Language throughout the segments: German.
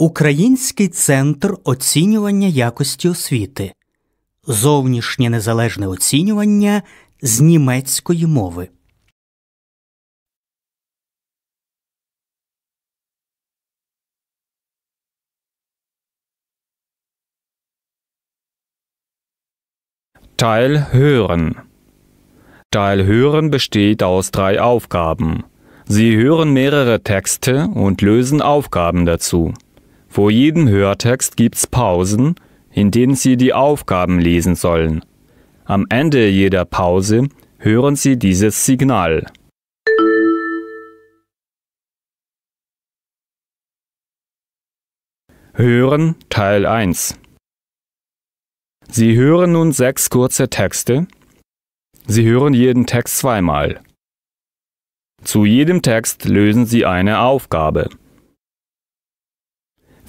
Український центр оцінювання якості освіти. Зовнішнє незалежне оцінювання з німецької мови. Teil hören. Teil hören besteht aus drei Aufgaben. Sie hören mehrere Texte und lösen Aufgaben dazu. Vor jedem Hörtext gibt's Pausen, in denen Sie die Aufgaben lesen sollen. Am Ende jeder Pause hören Sie dieses Signal. Hören Teil 1 Sie hören nun sechs kurze Texte. Sie hören jeden Text zweimal. Zu jedem Text lösen Sie eine Aufgabe.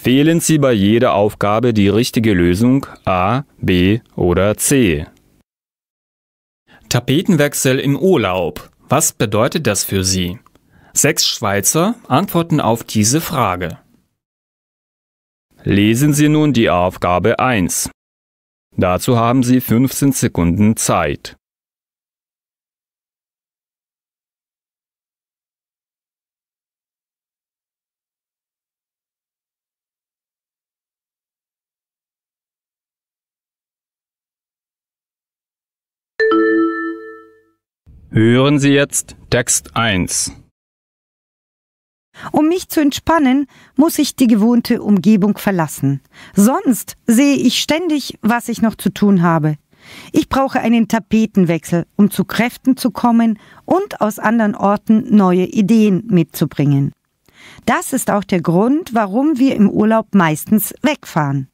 Wählen Sie bei jeder Aufgabe die richtige Lösung A, B oder C. Tapetenwechsel im Urlaub. Was bedeutet das für Sie? Sechs Schweizer antworten auf diese Frage. Lesen Sie nun die Aufgabe 1. Dazu haben Sie 15 Sekunden Zeit. Hören Sie jetzt Text 1. Um mich zu entspannen, muss ich die gewohnte Umgebung verlassen. Sonst sehe ich ständig, was ich noch zu tun habe. Ich brauche einen Tapetenwechsel, um zu Kräften zu kommen und aus anderen Orten neue Ideen mitzubringen. Das ist auch der Grund, warum wir im Urlaub meistens wegfahren.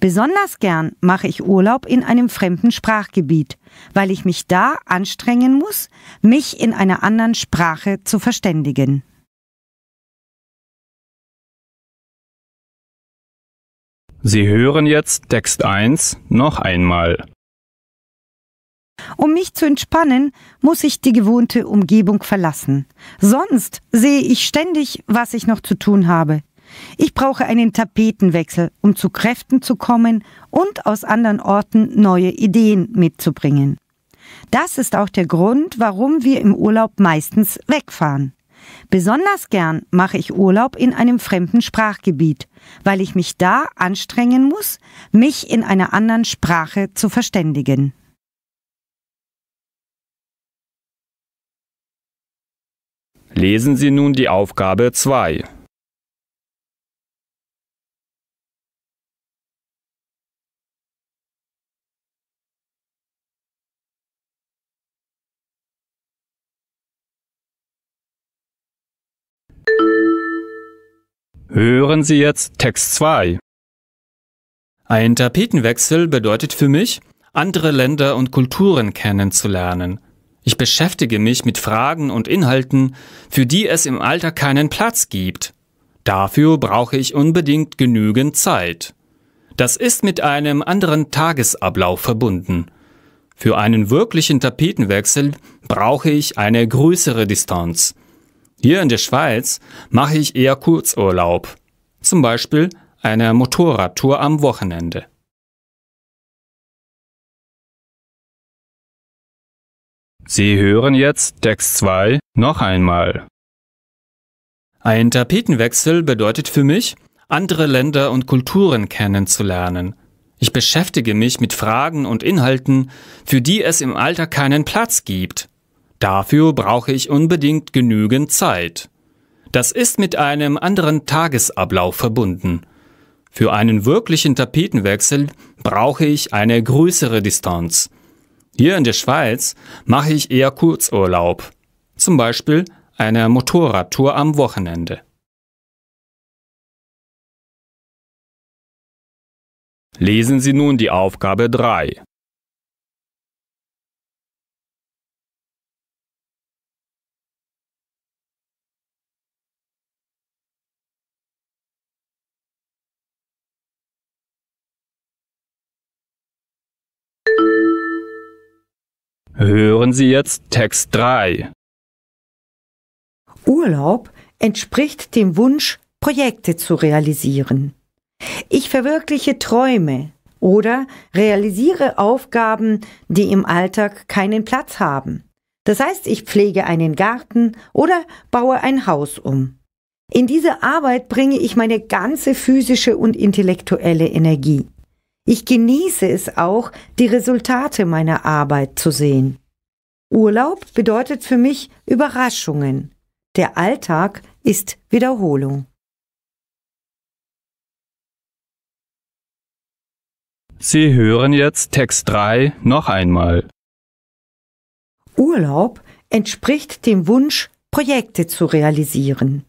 Besonders gern mache ich Urlaub in einem fremden Sprachgebiet, weil ich mich da anstrengen muss, mich in einer anderen Sprache zu verständigen. Sie hören jetzt Text 1 noch einmal. Um mich zu entspannen, muss ich die gewohnte Umgebung verlassen. Sonst sehe ich ständig, was ich noch zu tun habe. Ich brauche einen Tapetenwechsel, um zu Kräften zu kommen und aus anderen Orten neue Ideen mitzubringen. Das ist auch der Grund, warum wir im Urlaub meistens wegfahren. Besonders gern mache ich Urlaub in einem fremden Sprachgebiet, weil ich mich da anstrengen muss, mich in einer anderen Sprache zu verständigen. Lesen Sie nun die Aufgabe 2. Hören Sie jetzt Text 2. Ein Tapetenwechsel bedeutet für mich, andere Länder und Kulturen kennenzulernen. Ich beschäftige mich mit Fragen und Inhalten, für die es im Alter keinen Platz gibt. Dafür brauche ich unbedingt genügend Zeit. Das ist mit einem anderen Tagesablauf verbunden. Für einen wirklichen Tapetenwechsel brauche ich eine größere Distanz. Hier in der Schweiz mache ich eher Kurzurlaub, zum Beispiel eine Motorradtour am Wochenende. Sie hören jetzt Text 2 noch einmal. Ein Tapetenwechsel bedeutet für mich, andere Länder und Kulturen kennenzulernen. Ich beschäftige mich mit Fragen und Inhalten, für die es im Alter keinen Platz gibt. Dafür brauche ich unbedingt genügend Zeit. Das ist mit einem anderen Tagesablauf verbunden. Für einen wirklichen Tapetenwechsel brauche ich eine größere Distanz. Hier in der Schweiz mache ich eher Kurzurlaub, zum Beispiel eine Motorradtour am Wochenende. Lesen Sie nun die Aufgabe 3. Hören Sie jetzt Text 3. Urlaub entspricht dem Wunsch, Projekte zu realisieren. Ich verwirkliche Träume oder realisiere Aufgaben, die im Alltag keinen Platz haben. Das heißt, ich pflege einen Garten oder baue ein Haus um. In diese Arbeit bringe ich meine ganze physische und intellektuelle Energie. Ich genieße es auch, die Resultate meiner Arbeit zu sehen. Urlaub bedeutet für mich Überraschungen. Der Alltag ist Wiederholung. Sie hören jetzt Text 3 noch einmal. Urlaub entspricht dem Wunsch, Projekte zu realisieren.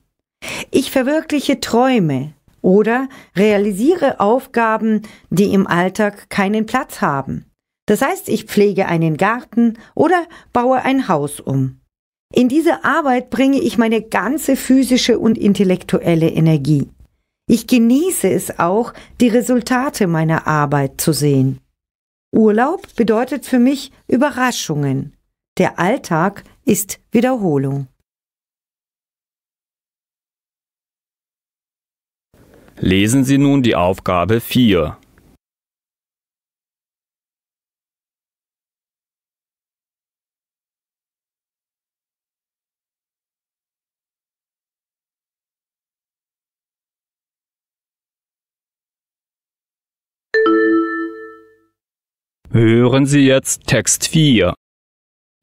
Ich verwirkliche Träume, oder realisiere Aufgaben, die im Alltag keinen Platz haben. Das heißt, ich pflege einen Garten oder baue ein Haus um. In diese Arbeit bringe ich meine ganze physische und intellektuelle Energie. Ich genieße es auch, die Resultate meiner Arbeit zu sehen. Urlaub bedeutet für mich Überraschungen. Der Alltag ist Wiederholung. Lesen Sie nun die Aufgabe 4. Hören Sie jetzt Text 4.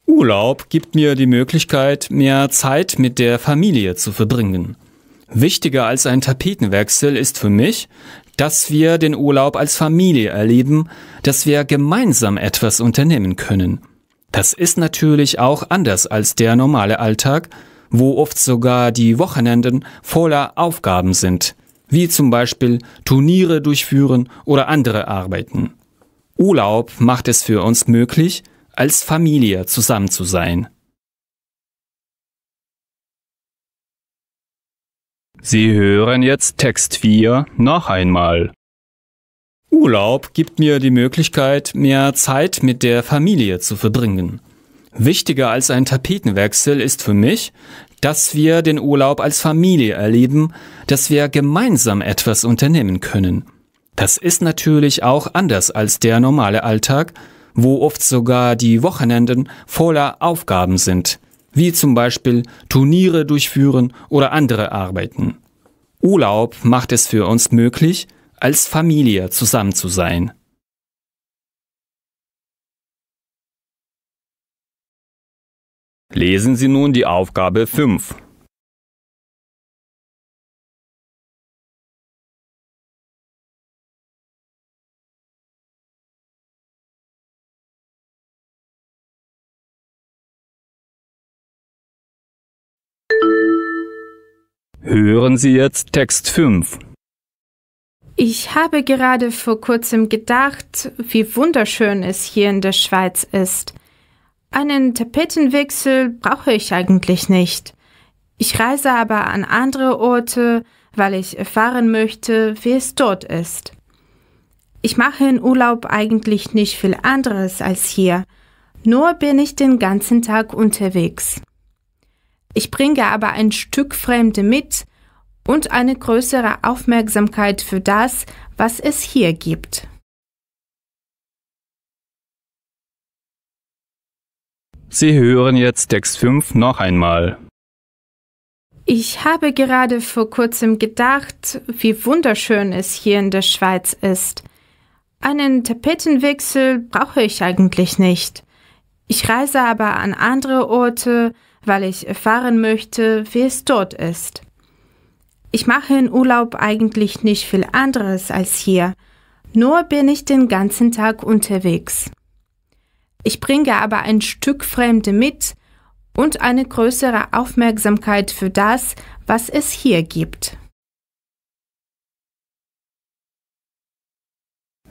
Urlaub gibt mir die Möglichkeit, mehr Zeit mit der Familie zu verbringen. Wichtiger als ein Tapetenwechsel ist für mich, dass wir den Urlaub als Familie erleben, dass wir gemeinsam etwas unternehmen können. Das ist natürlich auch anders als der normale Alltag, wo oft sogar die Wochenenden voller Aufgaben sind, wie zum Beispiel Turniere durchführen oder andere Arbeiten. Urlaub macht es für uns möglich, als Familie zusammen zu sein. Sie hören jetzt Text 4 noch einmal. Urlaub gibt mir die Möglichkeit, mehr Zeit mit der Familie zu verbringen. Wichtiger als ein Tapetenwechsel ist für mich, dass wir den Urlaub als Familie erleben, dass wir gemeinsam etwas unternehmen können. Das ist natürlich auch anders als der normale Alltag, wo oft sogar die Wochenenden voller Aufgaben sind wie zum Beispiel Turniere durchführen oder andere Arbeiten. Urlaub macht es für uns möglich, als Familie zusammen zu sein. Lesen Sie nun die Aufgabe 5. Hören Sie jetzt Text 5. Ich habe gerade vor kurzem gedacht, wie wunderschön es hier in der Schweiz ist. Einen Tapetenwechsel brauche ich eigentlich nicht. Ich reise aber an andere Orte, weil ich erfahren möchte, wie es dort ist. Ich mache in Urlaub eigentlich nicht viel anderes als hier. Nur bin ich den ganzen Tag unterwegs. Ich bringe aber ein Stück Fremde mit und eine größere Aufmerksamkeit für das, was es hier gibt. Sie hören jetzt Text 5 noch einmal. Ich habe gerade vor kurzem gedacht, wie wunderschön es hier in der Schweiz ist. Einen Tapetenwechsel brauche ich eigentlich nicht. Ich reise aber an andere Orte, weil ich erfahren möchte, wie es dort ist. Ich mache in Urlaub eigentlich nicht viel anderes als hier, nur bin ich den ganzen Tag unterwegs. Ich bringe aber ein Stück Fremde mit und eine größere Aufmerksamkeit für das, was es hier gibt.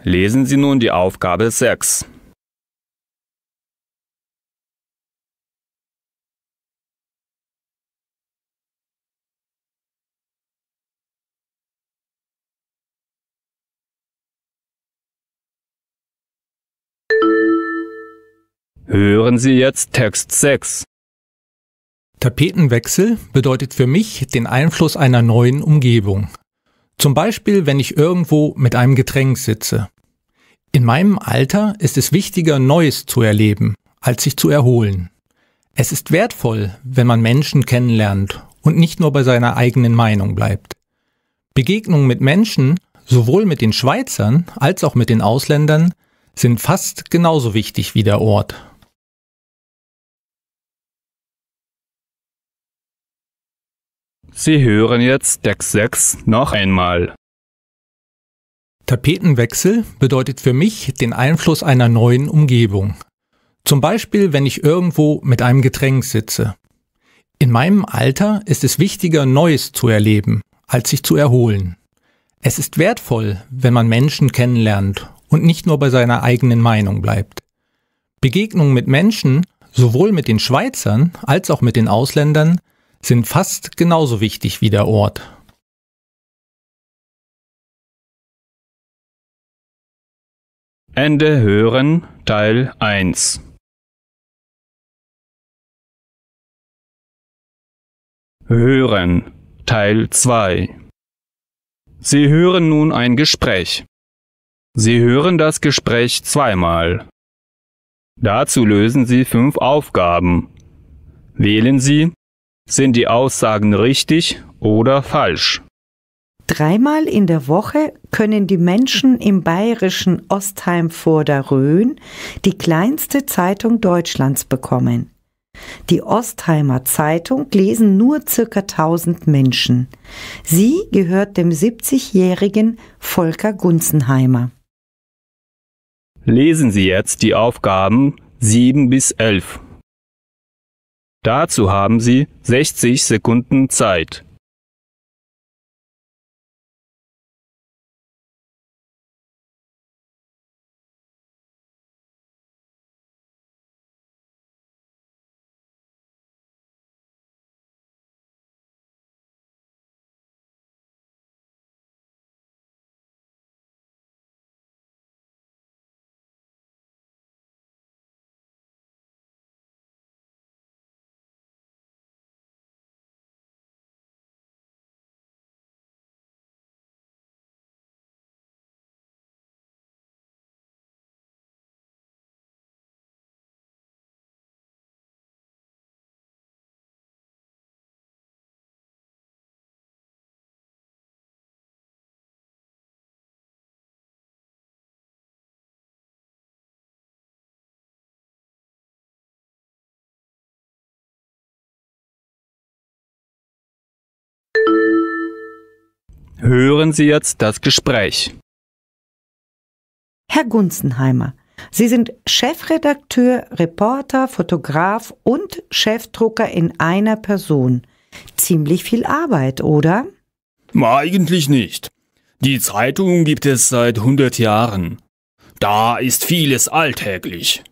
Lesen Sie nun die Aufgabe 6. Hören Sie jetzt Text 6. Tapetenwechsel bedeutet für mich den Einfluss einer neuen Umgebung. Zum Beispiel, wenn ich irgendwo mit einem Getränk sitze. In meinem Alter ist es wichtiger, Neues zu erleben, als sich zu erholen. Es ist wertvoll, wenn man Menschen kennenlernt und nicht nur bei seiner eigenen Meinung bleibt. Begegnungen mit Menschen, sowohl mit den Schweizern als auch mit den Ausländern, sind fast genauso wichtig wie der Ort. Sie hören jetzt Deck 6 noch einmal. Tapetenwechsel bedeutet für mich den Einfluss einer neuen Umgebung. Zum Beispiel, wenn ich irgendwo mit einem Getränk sitze. In meinem Alter ist es wichtiger, Neues zu erleben, als sich zu erholen. Es ist wertvoll, wenn man Menschen kennenlernt und nicht nur bei seiner eigenen Meinung bleibt. Begegnungen mit Menschen, sowohl mit den Schweizern als auch mit den Ausländern, sind fast genauso wichtig wie der Ort. Ende hören Teil 1 Hören Teil 2 Sie hören nun ein Gespräch. Sie hören das Gespräch zweimal. Dazu lösen Sie fünf Aufgaben. Wählen Sie sind die Aussagen richtig oder falsch? Dreimal in der Woche können die Menschen im bayerischen Ostheim vor der Rhön die kleinste Zeitung Deutschlands bekommen. Die Ostheimer Zeitung lesen nur ca. 1000 Menschen. Sie gehört dem 70-jährigen Volker Gunzenheimer. Lesen Sie jetzt die Aufgaben 7 bis 11. Dazu haben Sie 60 Sekunden Zeit Hören Sie jetzt das Gespräch. Herr Gunzenheimer, Sie sind Chefredakteur, Reporter, Fotograf und Chefdrucker in einer Person. Ziemlich viel Arbeit, oder? Eigentlich nicht. Die Zeitung gibt es seit 100 Jahren. Da ist vieles alltäglich.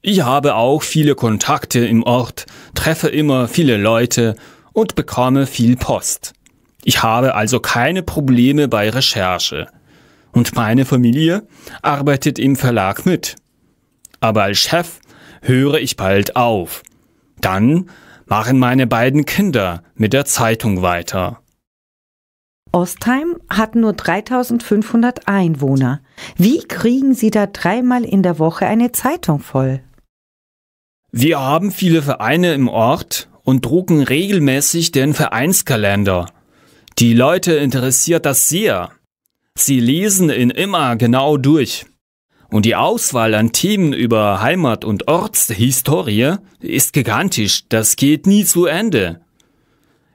Ich habe auch viele Kontakte im Ort, treffe immer viele Leute und bekomme viel Post. Ich habe also keine Probleme bei Recherche. Und meine Familie arbeitet im Verlag mit. Aber als Chef höre ich bald auf. Dann machen meine beiden Kinder mit der Zeitung weiter. Ostheim hat nur 3500 Einwohner. Wie kriegen Sie da dreimal in der Woche eine Zeitung voll? Wir haben viele Vereine im Ort und drucken regelmäßig den Vereinskalender. Die Leute interessiert das sehr. Sie lesen ihn immer genau durch. Und die Auswahl an Themen über Heimat und Ortshistorie ist gigantisch, das geht nie zu Ende.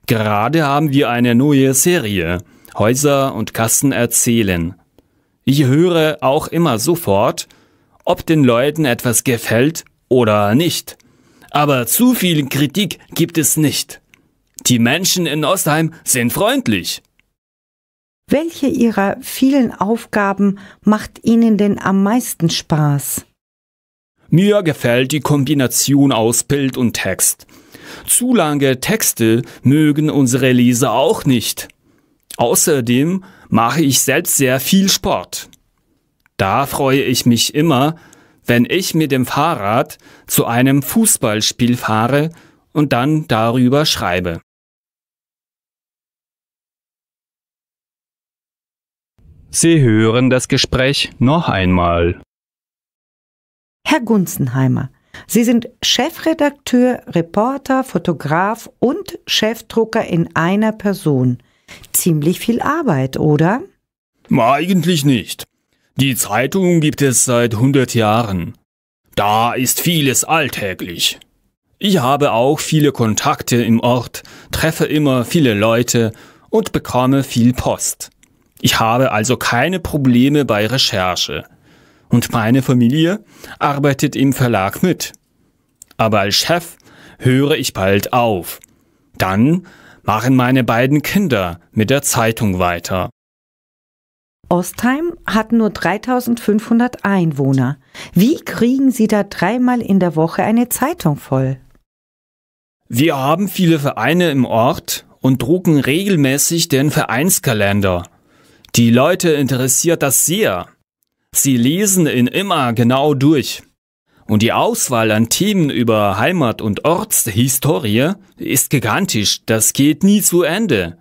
Gerade haben wir eine neue Serie, Häuser und Kassen erzählen. Ich höre auch immer sofort, ob den Leuten etwas gefällt oder nicht. Aber zu viel Kritik gibt es nicht. Die Menschen in Ostheim sind freundlich. Welche Ihrer vielen Aufgaben macht Ihnen denn am meisten Spaß? Mir gefällt die Kombination aus Bild und Text. Zu lange Texte mögen unsere Leser auch nicht. Außerdem mache ich selbst sehr viel Sport. Da freue ich mich immer, wenn ich mit dem Fahrrad zu einem Fußballspiel fahre und dann darüber schreibe. Sie hören das Gespräch noch einmal. Herr Gunzenheimer, Sie sind Chefredakteur, Reporter, Fotograf und Chefdrucker in einer Person. Ziemlich viel Arbeit, oder? Eigentlich nicht. Die Zeitung gibt es seit 100 Jahren. Da ist vieles alltäglich. Ich habe auch viele Kontakte im Ort, treffe immer viele Leute und bekomme viel Post. Ich habe also keine Probleme bei Recherche. Und meine Familie arbeitet im Verlag mit. Aber als Chef höre ich bald auf. Dann machen meine beiden Kinder mit der Zeitung weiter. Ostheim hat nur 3500 Einwohner. Wie kriegen Sie da dreimal in der Woche eine Zeitung voll? Wir haben viele Vereine im Ort und drucken regelmäßig den Vereinskalender. Die Leute interessiert das sehr. Sie lesen ihn immer genau durch. Und die Auswahl an Themen über Heimat und Ortshistorie ist gigantisch, das geht nie zu Ende.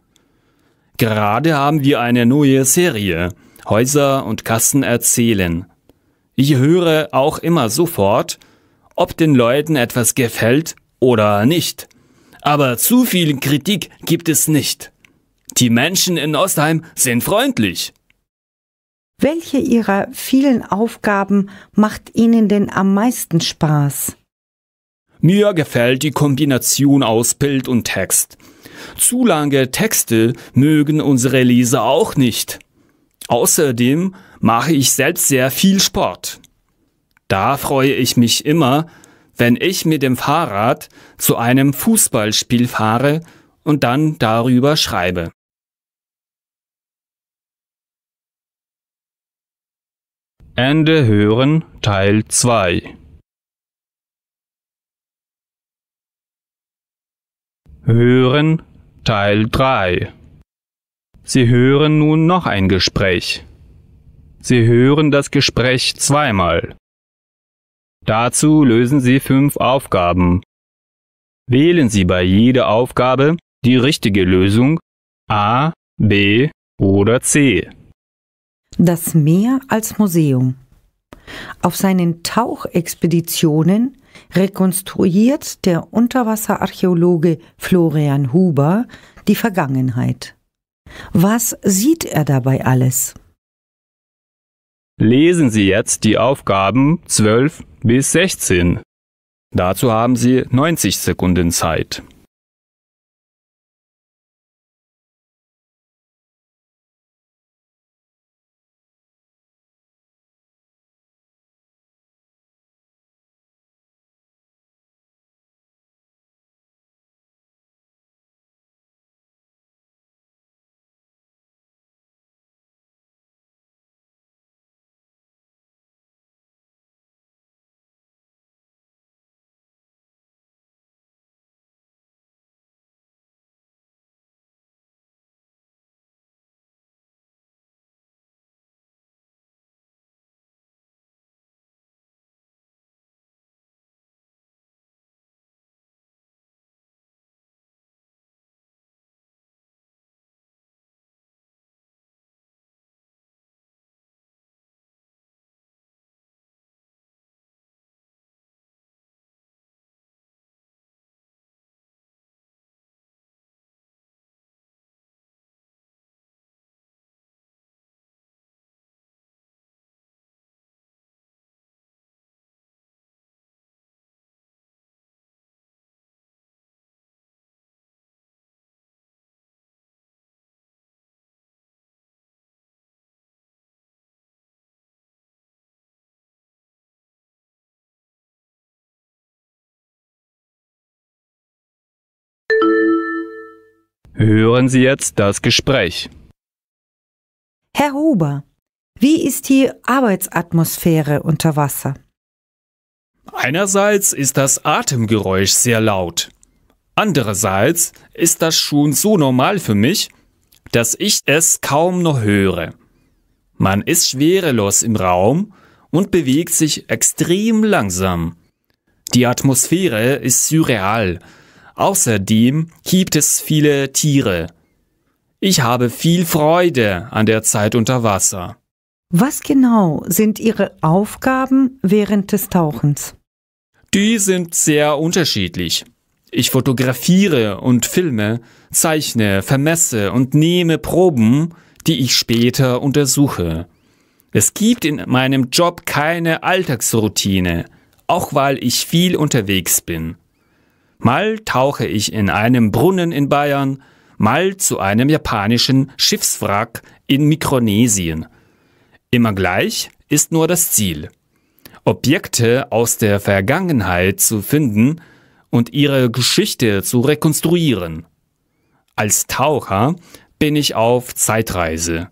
Gerade haben wir eine neue Serie, Häuser und Kassen erzählen. Ich höre auch immer sofort, ob den Leuten etwas gefällt oder nicht. Aber zu viel Kritik gibt es nicht. Die Menschen in Ostheim sind freundlich. Welche Ihrer vielen Aufgaben macht Ihnen denn am meisten Spaß? Mir gefällt die Kombination aus Bild und Text. Zu lange Texte mögen unsere Leser auch nicht. Außerdem mache ich selbst sehr viel Sport. Da freue ich mich immer, wenn ich mit dem Fahrrad zu einem Fußballspiel fahre und dann darüber schreibe. Ende hören Teil 2 Hören Teil 3 Sie hören nun noch ein Gespräch. Sie hören das Gespräch zweimal. Dazu lösen Sie fünf Aufgaben. Wählen Sie bei jeder Aufgabe die richtige Lösung A, B oder C. Das Meer als Museum. Auf seinen Tauchexpeditionen rekonstruiert der Unterwasserarchäologe Florian Huber die Vergangenheit. Was sieht er dabei alles? Lesen Sie jetzt die Aufgaben 12 bis 16. Dazu haben Sie 90 Sekunden Zeit. Hören Sie jetzt das Gespräch. Herr Huber, wie ist die Arbeitsatmosphäre unter Wasser? Einerseits ist das Atemgeräusch sehr laut. Andererseits ist das schon so normal für mich, dass ich es kaum noch höre. Man ist schwerelos im Raum und bewegt sich extrem langsam. Die Atmosphäre ist surreal, Außerdem gibt es viele Tiere. Ich habe viel Freude an der Zeit unter Wasser. Was genau sind Ihre Aufgaben während des Tauchens? Die sind sehr unterschiedlich. Ich fotografiere und filme, zeichne, vermesse und nehme Proben, die ich später untersuche. Es gibt in meinem Job keine Alltagsroutine, auch weil ich viel unterwegs bin. Mal tauche ich in einem Brunnen in Bayern, mal zu einem japanischen Schiffswrack in Mikronesien. Immer gleich ist nur das Ziel. Objekte aus der Vergangenheit zu finden und ihre Geschichte zu rekonstruieren. Als Taucher bin ich auf Zeitreise.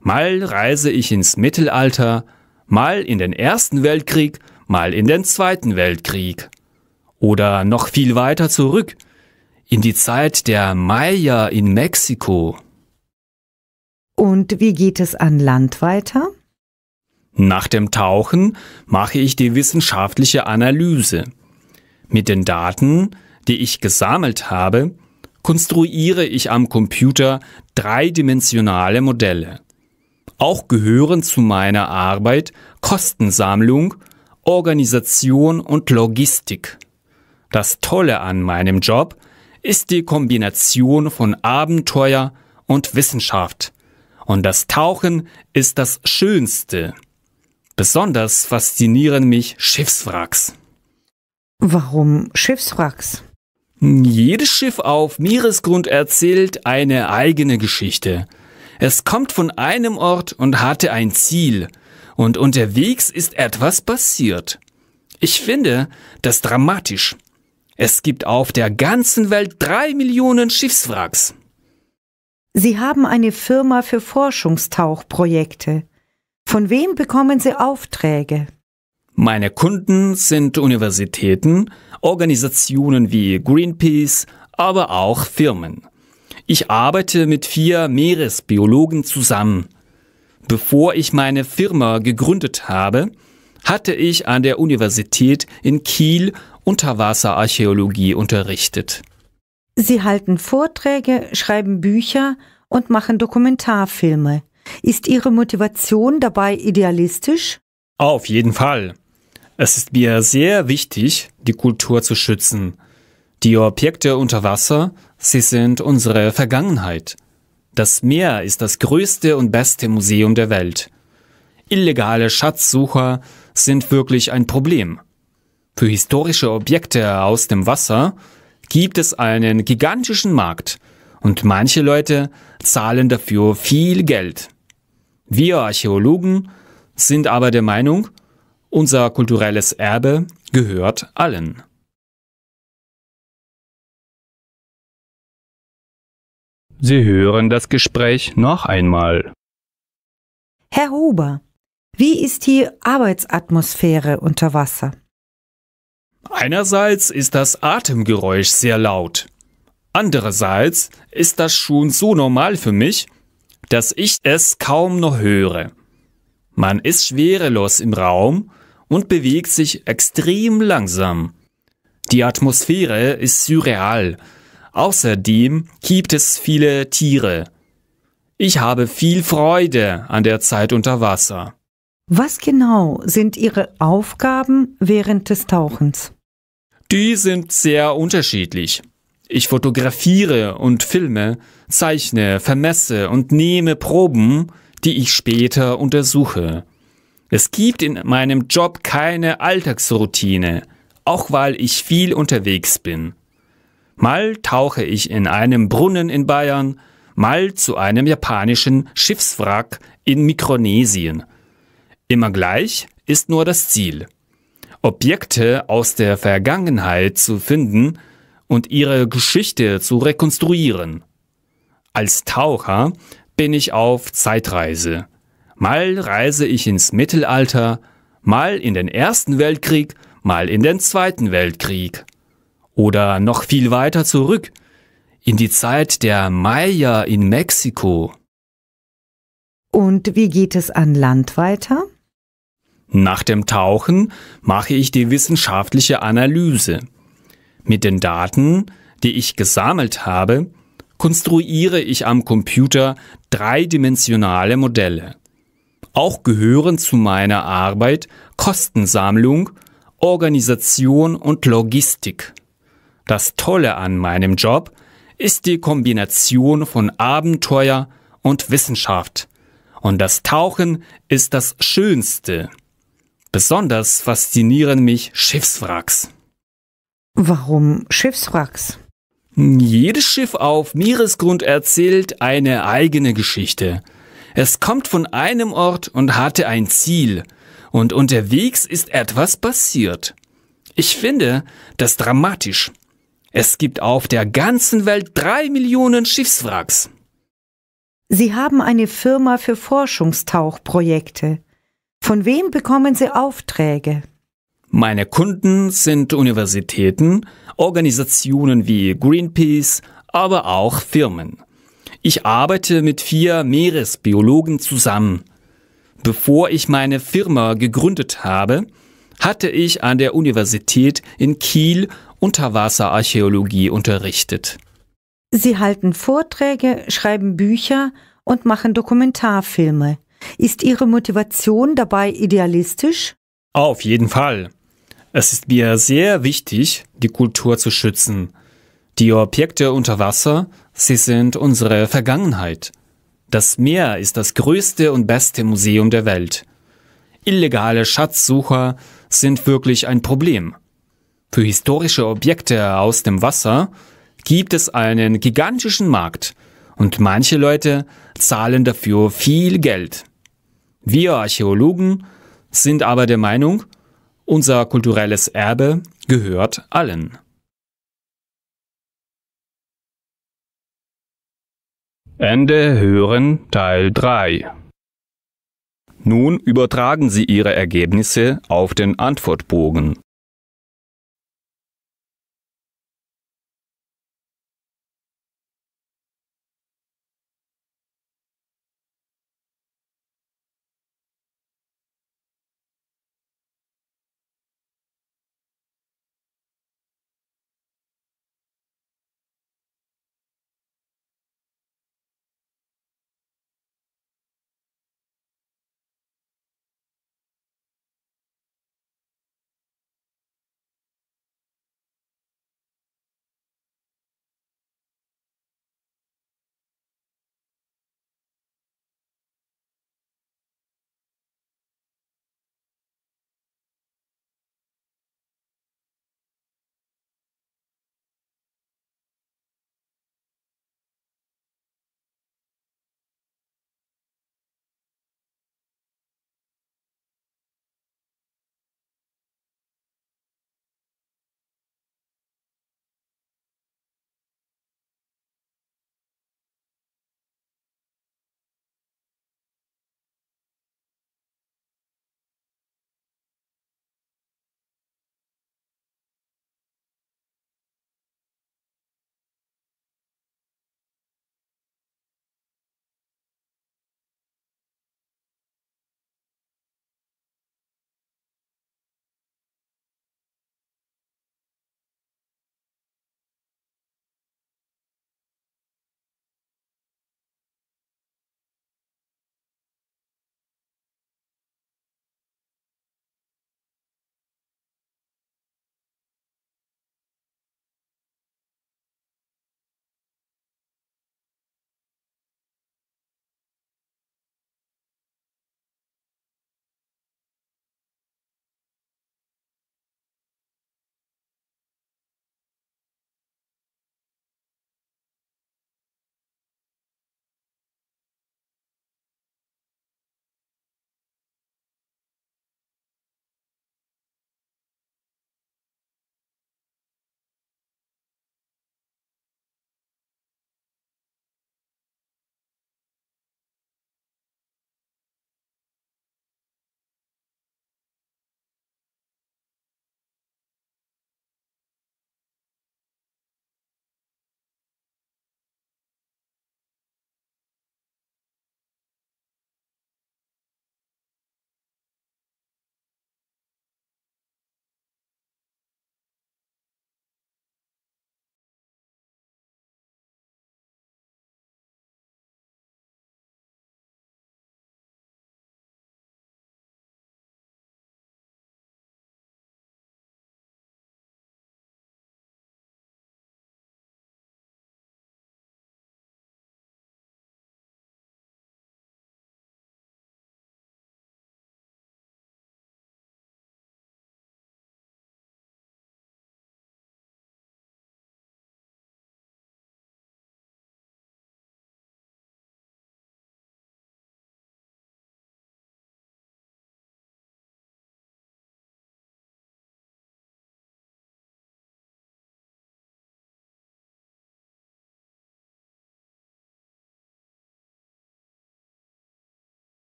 Mal reise ich ins Mittelalter, mal in den Ersten Weltkrieg, mal in den Zweiten Weltkrieg oder noch viel weiter zurück, in die Zeit der Maya in Mexiko. Und wie geht es an Land weiter? Nach dem Tauchen mache ich die wissenschaftliche Analyse. Mit den Daten, die ich gesammelt habe, konstruiere ich am Computer dreidimensionale Modelle. Auch gehören zu meiner Arbeit Kostensammlung, Organisation und Logistik. Das Tolle an meinem Job ist die Kombination von Abenteuer und Wissenschaft. Und das Tauchen ist das Schönste. Besonders faszinieren mich Schiffswracks. Warum Schiffswracks? Jedes Schiff auf Meeresgrund erzählt eine eigene Geschichte. Es kommt von einem Ort und hatte ein Ziel. Und unterwegs ist etwas passiert. Ich finde das dramatisch. Es gibt auf der ganzen Welt drei Millionen Schiffswracks. Sie haben eine Firma für Forschungstauchprojekte. Von wem bekommen Sie Aufträge? Meine Kunden sind Universitäten, Organisationen wie Greenpeace, aber auch Firmen. Ich arbeite mit vier Meeresbiologen zusammen. Bevor ich meine Firma gegründet habe, hatte ich an der Universität in Kiel Unterwasserarchäologie unterrichtet. Sie halten Vorträge, schreiben Bücher und machen Dokumentarfilme. Ist Ihre Motivation dabei idealistisch? Auf jeden Fall. Es ist mir sehr wichtig, die Kultur zu schützen. Die Objekte unter Wasser, sie sind unsere Vergangenheit. Das Meer ist das größte und beste Museum der Welt. Illegale Schatzsucher sind wirklich ein Problem. Für historische Objekte aus dem Wasser gibt es einen gigantischen Markt und manche Leute zahlen dafür viel Geld. Wir Archäologen sind aber der Meinung, unser kulturelles Erbe gehört allen. Sie hören das Gespräch noch einmal. Herr Huber, wie ist die Arbeitsatmosphäre unter Wasser? Einerseits ist das Atemgeräusch sehr laut. Andererseits ist das schon so normal für mich, dass ich es kaum noch höre. Man ist schwerelos im Raum und bewegt sich extrem langsam. Die Atmosphäre ist surreal. Außerdem gibt es viele Tiere. Ich habe viel Freude an der Zeit unter Wasser. Was genau sind Ihre Aufgaben während des Tauchens? Die sind sehr unterschiedlich. Ich fotografiere und filme, zeichne, vermesse und nehme Proben, die ich später untersuche. Es gibt in meinem Job keine Alltagsroutine, auch weil ich viel unterwegs bin. Mal tauche ich in einem Brunnen in Bayern, mal zu einem japanischen Schiffswrack in Mikronesien. Immer gleich ist nur das Ziel. Objekte aus der Vergangenheit zu finden und ihre Geschichte zu rekonstruieren. Als Taucher bin ich auf Zeitreise. Mal reise ich ins Mittelalter, mal in den Ersten Weltkrieg, mal in den Zweiten Weltkrieg. Oder noch viel weiter zurück, in die Zeit der Maya in Mexiko. Und wie geht es an Land weiter? Nach dem Tauchen mache ich die wissenschaftliche Analyse. Mit den Daten, die ich gesammelt habe, konstruiere ich am Computer dreidimensionale Modelle. Auch gehören zu meiner Arbeit Kostensammlung, Organisation und Logistik. Das Tolle an meinem Job ist die Kombination von Abenteuer und Wissenschaft. Und das Tauchen ist das Schönste. Besonders faszinieren mich Schiffswracks. Warum Schiffswracks? Jedes Schiff auf Meeresgrund erzählt eine eigene Geschichte. Es kommt von einem Ort und hatte ein Ziel. Und unterwegs ist etwas passiert. Ich finde das dramatisch. Es gibt auf der ganzen Welt drei Millionen Schiffswracks. Sie haben eine Firma für Forschungstauchprojekte. Von wem bekommen Sie Aufträge? Meine Kunden sind Universitäten, Organisationen wie Greenpeace, aber auch Firmen. Ich arbeite mit vier Meeresbiologen zusammen. Bevor ich meine Firma gegründet habe, hatte ich an der Universität in Kiel Unterwasserarchäologie unterrichtet. Sie halten Vorträge, schreiben Bücher und machen Dokumentarfilme. Ist Ihre Motivation dabei idealistisch? Auf jeden Fall. Es ist mir sehr wichtig, die Kultur zu schützen. Die Objekte unter Wasser, sie sind unsere Vergangenheit. Das Meer ist das größte und beste Museum der Welt. Illegale Schatzsucher sind wirklich ein Problem. Für historische Objekte aus dem Wasser gibt es einen gigantischen Markt und manche Leute zahlen dafür viel Geld. Wir Archäologen sind aber der Meinung, unser kulturelles Erbe gehört allen. Ende hören Teil 3 Nun übertragen Sie Ihre Ergebnisse auf den Antwortbogen.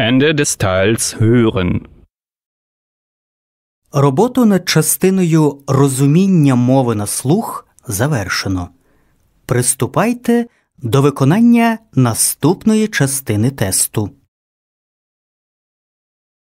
Ende des Teils hören. Роботу над частиною розуміння мови на слух завершено. Приступайте до виконання наступної частини тесту.